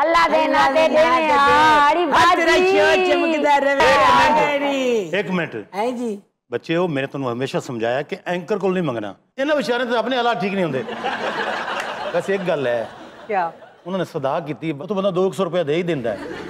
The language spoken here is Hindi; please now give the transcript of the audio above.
अल्लाह देना दे देने हारी बाजी एक मिनट हैं जी बच्चे हो मैंने तुम्हें हमेशा समझाया कि एंकर को नहीं मंगना इन्हें बेचारे तो अपने हालात ठीक नहीं होंगे बस एक गल है क्या उन्होंने सदा की तू बंदा दो सौ रुपया दे ही देता है